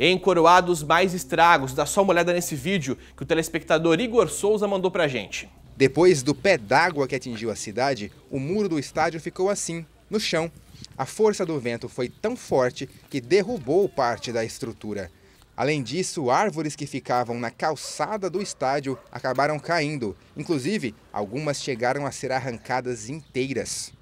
Encoroados mais estragos. Dá só uma olhada nesse vídeo que o telespectador Igor Souza mandou pra gente. Depois do pé d'água que atingiu a cidade, o muro do estádio ficou assim, no chão. A força do vento foi tão forte que derrubou parte da estrutura. Além disso, árvores que ficavam na calçada do estádio acabaram caindo. Inclusive, algumas chegaram a ser arrancadas inteiras.